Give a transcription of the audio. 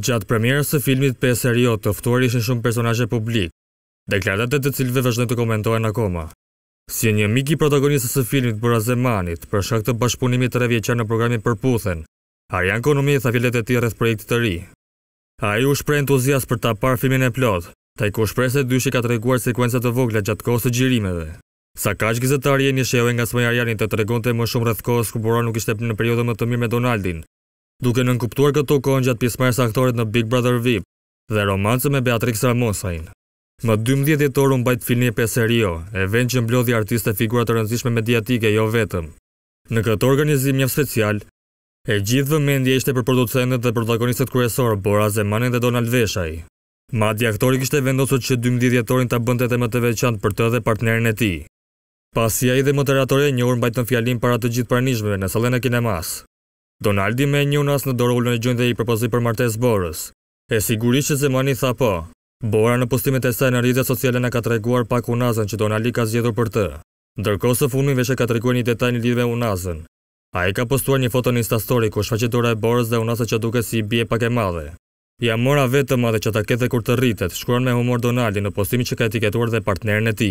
gjatë premierës së filmit për seriot të oftuar ishe shumë personazhe publik, e të cilve vëzhënë të komentojnë akoma. Si një miki protagonisës së filmit për për shak të bashkëpunimit të revjeqar në programin për puthen, a janë konomi e tha filet e ti rreth projektit të ri. A ju shprej entuzias për ta par filmin e plot, ta i ku shprej se dyshi ka të reguar sekuencët të vogla gjatë kohës të gjirimeve. Sa ka që gizetarje një shëhe nga smajarjarin të të më shumë rrëth kohës ku bura nuk ishte në periodë më të mirë me Donaldin, duke nënkuptuar këto kohën gjatë pjesëmarrjes aktorit në Big Brother VIP dhe romancën me Beatrix Ramosain. Më 12 dhjetor u mbajt filmi e Peserio, jo, që mblodhi artiste e figura të rëndësishme mediatike jo vetëm. Në këtë organizim mjaft special, e gjithë vëmendja ishte për producentët dhe protagonistët kryesorë Bora Zemanin dhe Donald Veshaj. Madje aktori kishte vendosur që 12 dhjetorin ta bënte e më të veçantë për të dhe partnerin e tij. Pasi ai dhe moderatorja e njohur mbajtën fjalim para të gjithë pranishmëve në sallën e kinemas. Donaldi me një unas në dorullë në një dhe i përpozit për martes borës. E sigurisht që Zemani tha po, bora në postimet e saj në rritja sociale në ka treguar pak unazën që Donaldi ka zgjedhur për të. Ndërkohë së fundin veshe ka treguar një detaj një lidhë me A i ka postuar një foto një instastory ku shfaqetura e borës dhe unazën që duke si bje pak e madhe. Ja mora vetë të madhe që ta kete kur të rritet, shkuar me humor Donaldi në postimi që ka etiketuar dhe partnerën e ti.